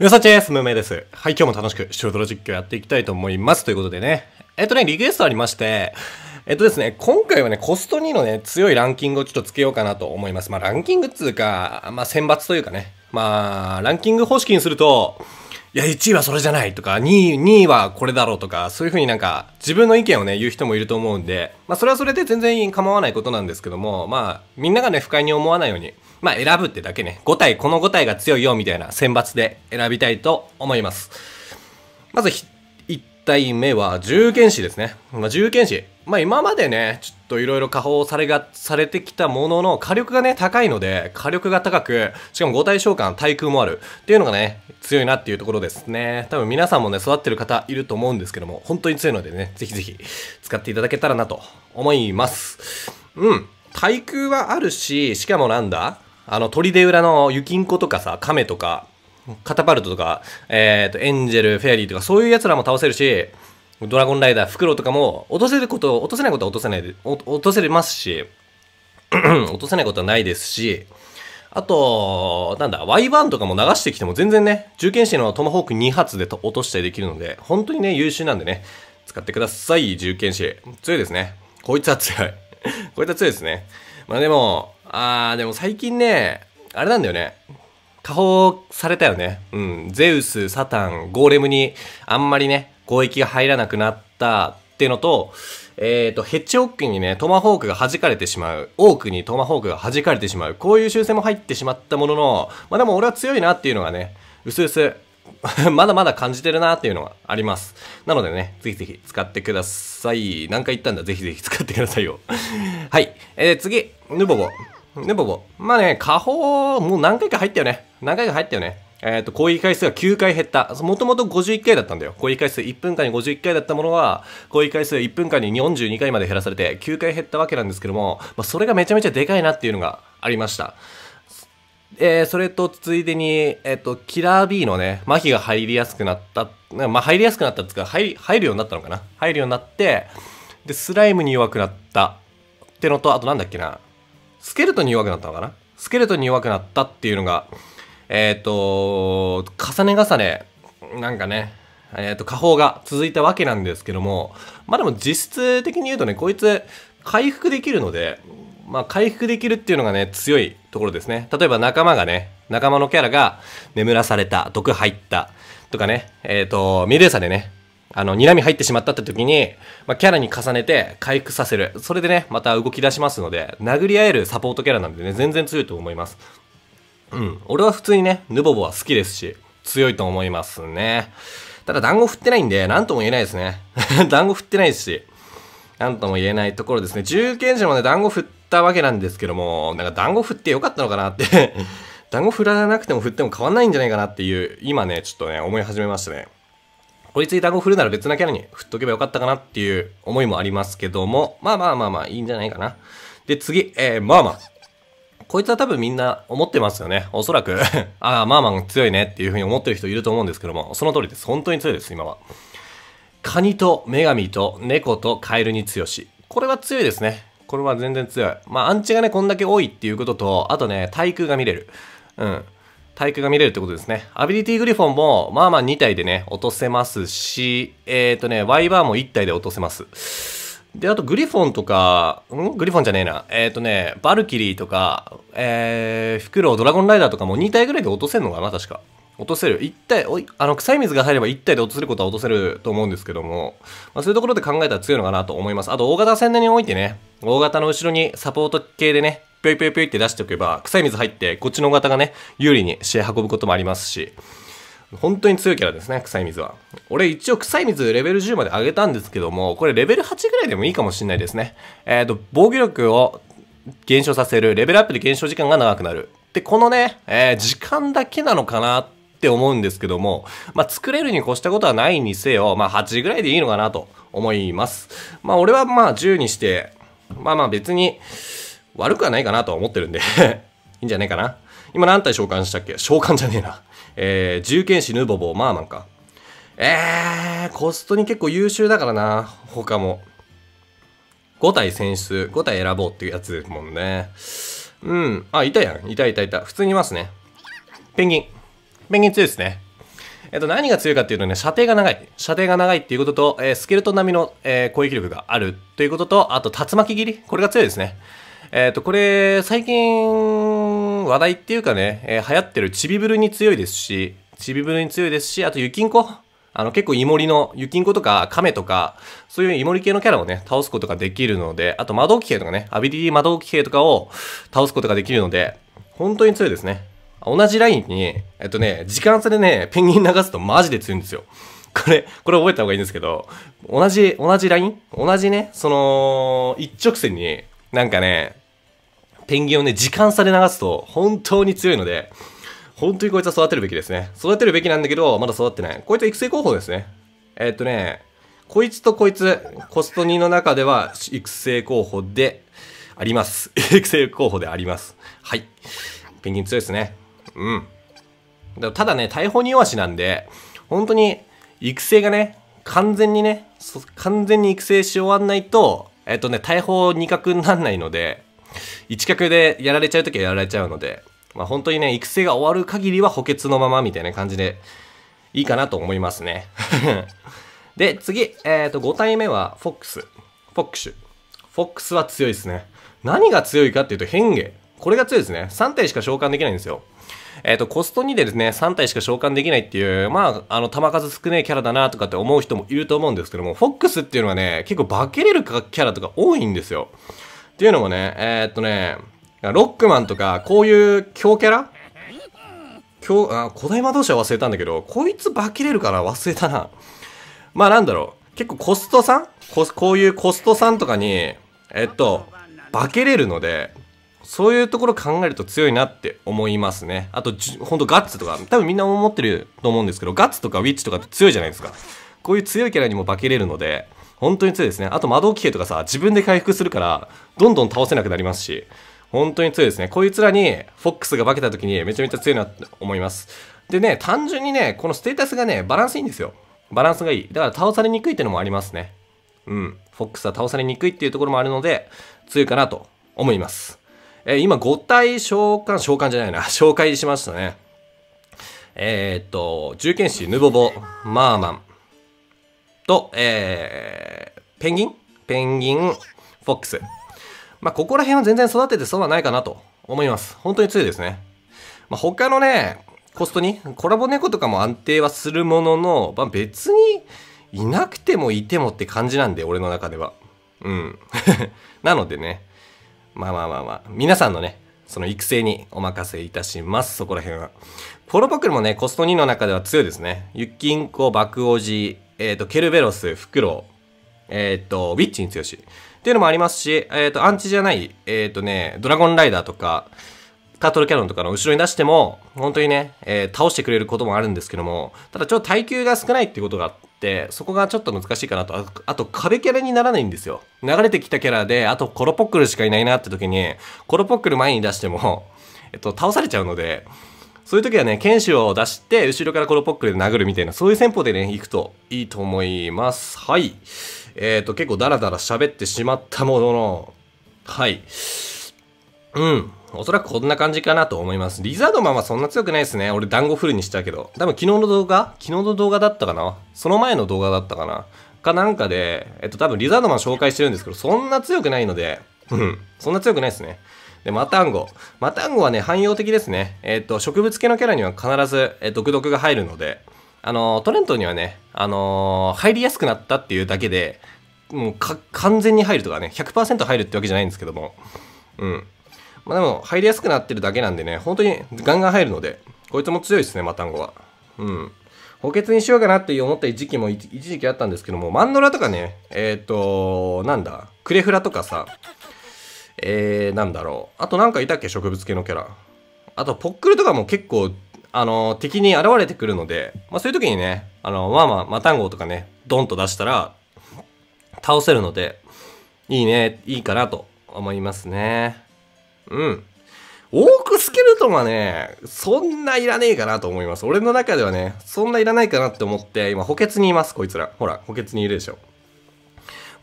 よさちです。むめです。はい、今日も楽しくシュートロ実況やっていきたいと思います。ということでね。えっとね、リクエストありまして、えっとですね、今回はね、コスト2のね、強いランキングをちょっとつけようかなと思います。まあ、ランキングっつうか、まあ、選抜というかね。まあ、ランキング方式にすると、いや、1位はそれじゃないとか、2位、2位はこれだろうとか、そういうふうになんか、自分の意見をね、言う人もいると思うんで、まあ、それはそれで全然構わないことなんですけども、まあ、みんながね、不快に思わないように、まあ、選ぶってだけね、5体、この5体が強いよ、みたいな選抜で選びたいと思います。まず、1体目は、重剣士ですね。まあ、重剣士。まあ、今までね、ちょっといろいろ加工されが、されてきたものの、火力がね、高いので、火力が高く、しかも5体召喚、対空もある、っていうのがね、強いなっていうところですね。多分皆さんもね、育ってる方いると思うんですけども、本当に強いのでね、ぜひぜひ、使っていただけたらなと思います。うん。対空はあるし、しかもなんだあの、砦裏の雪んことかさ、亀とか、カタパルトとか、えっ、ー、と、エンジェル、フェアリーとか、そういう奴らも倒せるし、ドラゴンライダー、フクロウとかも、落とせること、落とせないことは落とせないで、落とせれますし、落とせないことはないですし、あと、なんだ、Y1 とかも流してきても全然ね、重剣士のトマホーク2発で落としたりできるので、本当にね、優秀なんでね、使ってください、重剣士。強いですね。こいつは強い。こいつは強いですね。まあでも、あー、でも最近ね、あれなんだよね。下放されたよね。うん。ゼウス、サタン、ゴーレムに、あんまりね、攻撃が入らなくなったっていうのと、えっ、ー、と、ヘッジオックにね、トマホークが弾かれてしまう。オークにトマホークが弾かれてしまう。こういう修正も入ってしまったものの、まあでも俺は強いなっていうのがね、うすうすまだまだ感じてるなっていうのがあります。なのでね、ぜひぜひ使ってください。何回言ったんだ、ぜひぜひ使ってくださいよ。はい。えー、次、ヌボボ。ヌボボ。まあね、下方、もう何回か入ったよね。何回か入ったよね。えっ、ー、と、攻撃回数が9回減った。もともと51回だったんだよ。攻撃回数1分間に51回だったものは、攻撃回数1分間に42回まで減らされて、9回減ったわけなんですけども、まあ、それがめちゃめちゃでかいなっていうのがありました。えー、それと、ついでに、えっ、ー、と、キラー B のね、麻痺が入りやすくなった。まあ、入りやすくなったっていうか、入るようになったのかな。入るようになって、で、スライムに弱くなった。ってのと、あとなんだっけな。スケルトンに弱くなったのかなスケルトンに弱くなったっていうのが、えっ、ー、と、重ね重ね、なんかね、えっ、ー、と、下方が続いたわけなんですけども、まあでも実質的に言うとね、こいつ回復できるので、まあ回復できるっていうのがね、強いところですね。例えば仲間がね、仲間のキャラが眠らされた、毒入った、とかね、えっ、ー、と、ミレーサでね、あの、睨み入ってしまったって時に、まあ、キャラに重ねて回復させる。それでね、また動き出しますので、殴り合えるサポートキャラなんでね、全然強いと思います。うん。俺は普通にね、ヌボボは好きですし、強いと思いますね。ただ団子振ってないんで、なんとも言えないですね。団子振ってないし、なんとも言えないところですね。重剣事もね、団子振ったわけなんですけども、なんか団子振ってよかったのかなって 団子振らなくても振っても変わんないんじゃないかなっていう、今ね、ちょっとね、思い始めましたね。こいつに団子振るなら別なキャラに振っとけばよかったかなっていう思いもありますけども、まあまあまあまあ、いいんじゃないかな。で、次、えー、まあまあ。こいつは多分みんな思ってますよね。おそらく ああ、まあまあ強いねっていうふうに思ってる人いると思うんですけども、その通りです。本当に強いです、今は。カニと女神と猫とカエルに強し。これは強いですね。これは全然強い。まあ、アンチがね、こんだけ多いっていうことと、あとね、対空が見れる。うん。対空が見れるってことですね。アビリティグリフォンも、まあまあ2体でね、落とせますし、えっ、ー、とね、ワイバーも1体で落とせます。で、あとグリフォンとか、んグリフォンじゃねえな。えっ、ー、とね、バルキリーとか、えー、フクロウ、ドラゴンライダーとかも2体ぐらいで落とせるのかな、確か。落とせる。1体、おい、あの、臭い水が入れば1体で落とせることは落とせると思うんですけども、まあ、そういうところで考えたら強いのかなと思います。あと、大型戦においてね、大型の後ろにサポート系でね、ぴょいぴょいぴょいって出しておけば、臭い水入って、こっちの大型がね、有利に試合運ぶこともありますし、本当に強いキャラですね、臭い水は。俺一応臭い水レベル10まで上げたんですけども、これレベル8ぐらいでもいいかもしんないですね。えっ、ー、と、防御力を減少させる、レベルアップで減少時間が長くなる。で、このね、えー、時間だけなのかなって思うんですけども、まあ、作れるに越したことはないにせよ、まあ、8ぐらいでいいのかなと思います。まあ、俺はまあ、10にして、まあまあ別に悪くはないかなとは思ってるんで いいんじゃないかな。今何体召喚したっけ召喚じゃねえな。えー、重剣士ヌーボボーマーマンか。えー、コストに結構優秀だからな、他も。5体選出、5体選ぼうっていうやつですもんね。うん。あ、いたやん。いたいたいた。普通にいますね。ペンギン。ペンギン強いですね。えっと、何が強いかっていうとね、射程が長い。射程が長いっていうことと、えー、スケルトン並みの、えー、攻撃力があるということと、あと、竜巻切り。これが強いですね。えっ、と、これ、最近、話題っていうかね、えー、流行ってるちびぶるに強いですし、ちびぶるに強いですし、あとユキんコあの結構イモリの、ユキんコとか亀とか、そういうイモリ系のキャラをね、倒すことができるので、あと窓置き系とかね、アビリティ窓置き系とかを倒すことができるので、本当に強いですね。同じラインに、えっとね、時間差でね、ペンギン流すとマジで強いんですよ。これ、これ覚えた方がいいんですけど、同じ、同じライン同じね、その、一直線に、なんかね、ペンギンをね、時間差で流すと本当に強いので、本当にこいつは育てるべきですね。育てるべきなんだけど、まだ育ってない。こいつは育成候補ですね。えー、っとね、こいつとこいつ、コスト2の中では育成候補であります。育成候補であります。はい。ペンギン強いですね。うん。だただね、大砲に弱しなんで、本当に育成がね、完全にね、完全に育成し終わんないと、えっとね、大砲2角になんないので、一脚でやられちゃう時はやられちゃうので、まあ、本当にね、育成が終わる限りは補欠のままみたいな感じでいいかなと思いますね。で、次、えっ、ー、と、5体目は、フォックス。フォックシュ。フォックスは強いですね。何が強いかっていうと、変化。これが強いですね。3体しか召喚できないんですよ。えっ、ー、と、コスト2でですね、3体しか召喚できないっていう、まあ、あの、球数少ないキャラだなとかって思う人もいると思うんですけども、フォックスっていうのはね、結構化けれるキャラとか多いんですよ。っていうのもね、えー、っとね、ロックマンとか、こういう強キャラ強、あ、古代魔導士は忘れたんだけど、こいつバキれるから忘れたな。まあなんだろう。結構コストさんここういうコストさんとかに、えっと、化けれるので、そういうところ考えると強いなって思いますね。あと、ほんとガッツとか、多分みんな思ってると思うんですけど、ガッツとかウィッチとかって強いじゃないですか。こういう強いキャラにも化けれるので、本当に強いですね。あと、窓導き兵とかさ、自分で回復するから、どんどん倒せなくなりますし、本当に強いですね。こいつらに、フォックスが化けた時に、めちゃめちゃ強いなって思います。でね、単純にね、このステータスがね、バランスいいんですよ。バランスがいい。だから倒されにくいっていうのもありますね。うん。フォックスは倒されにくいっていうところもあるので、強いかなと思います。えー、今、5体召喚、召喚じゃないな、紹介しましたね。えー、っと、重剣士、ヌボボ、マーマン、と、えー、ペンギンペンギン、フォックス。まあ、ここら辺は全然育ててそうはないかなと思います。本当に強いですね。まあ、他のね、コストに、コラボ猫とかも安定はするものの、まあ、別にいなくてもいてもって感じなんで、俺の中では。うん。なのでね、まあまあまあまあ、皆さんのね、その育成にお任せいたします。そこら辺は。ポロボクルもね、コスト2の中では強いですね。ユッキンコ、爆王子、えっ、ー、と、ケルベロス、フクロウ、えっ、ー、と、ウィッチに強し。っていうのもありますし、えっ、ー、と、アンチじゃない、えっ、とね、ドラゴンライダーとか、タートルキャノンとかの後ろに出しても、本当にね、えー、倒してくれることもあるんですけども、ただちょっと耐久が少ないっていことがあって、そこがちょっと難しいかなと。ああと、壁キャラにならないんですよ。流れてきたキャラで、あとコロポックルしかいないなって時に、コロポックル前に出しても、えっと、倒されちゃうので、そういう時はね、剣士を出して、後ろからこのポックで殴るみたいな、そういう戦法でね、行くといいと思います。はい。えーと、結構ダラダラ喋ってしまったものの、はい。うん。おそらくこんな感じかなと思います。リザードマンはそんな強くないですね。俺団子フルにしたけど。多分昨日の動画昨日の動画だったかなその前の動画だったかなかなんかで、えっと多分リザードマン紹介してるんですけど、そんな強くないので、うん。そんな強くないですね。で、マタンゴ。マタンゴはね、汎用的ですね。えっ、ー、と、植物系のキャラには必ず、えー、毒毒が入るので、あのトレントにはね、あのー、入りやすくなったっていうだけで、もう完全に入るとかね、100%入るってわけじゃないんですけども。うん。まあでも、入りやすくなってるだけなんでね、本当にガンガン入るので、こいつも強いですね、マタンゴは。うん。補欠にしようかなって思った時期も一時期あったんですけども、マンドラとかね、えっ、ー、と、なんだ、クレフラとかさ、えー、なんだろう。あと何かいたっけ植物系のキャラ。あと、ポックルとかも結構、あの、敵に現れてくるので、まあそういう時にね、あの、まあまあ、マタンゴとかね、ドンと出したら、倒せるので、いいね、いいかなと思いますね。うん。オークスケルトンはね、そんないらねえかなと思います。俺の中ではね、そんないらないかなって思って、今補欠にいます、こいつら。ほら、補欠にいるでしょ。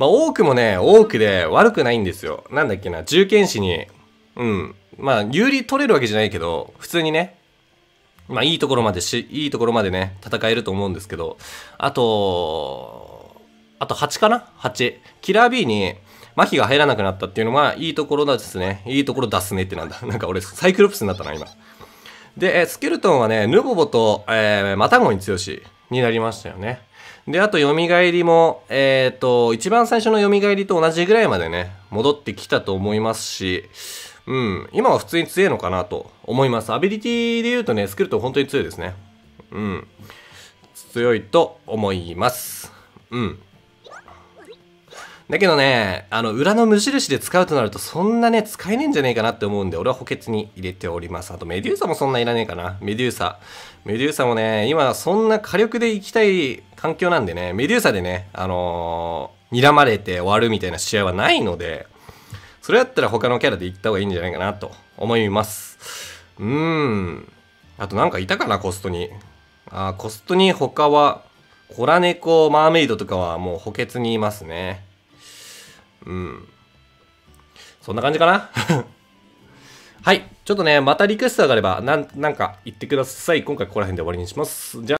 まあ、多くもね、多くで悪くないんですよ。なんだっけな、重剣士に、うん、まあ、有利取れるわけじゃないけど、普通にね、まあ、いいところまでし、いいところまでね、戦えると思うんですけど、あと、あと8かな ?8。キラー B に、麻痺が入らなくなったっていうのは、いいところだですね。いいところ出すねってなんだ。なんか俺、サイクロプスになったな、今。で、スケルトンはね、ヌボボと、えー、マタゴに強しになりましたよね。で、あと、蘇りも、えっ、ー、と、一番最初の蘇りと同じぐらいまでね、戻ってきたと思いますし、うん、今は普通に強いのかなと思います。アビリティで言うとね、スキルと本当に強いですね。うん。強いと思います。うん。だけどね、あの、裏の無印で使うとなると、そんなね、使えねえんじゃねえかなって思うんで、俺は補欠に入れております。あと、メデューサもそんないらねえかな。メデューサ。メデューサもね、今、そんな火力で行きたい環境なんでね、メデューサでね、あのー、睨まれて終わるみたいな試合はないので、それだったら他のキャラで行った方がいいんじゃないかなと思います。うーん。あとなんかいたかな、コストに。あコストに他は、コラネコ、マーメイドとかはもう補欠にいますね。うん。そんな感じかな はい。ちょっとね、またリクエストがあれば、なん、なんか言ってください。今回ここら辺で終わりにします。じゃあ。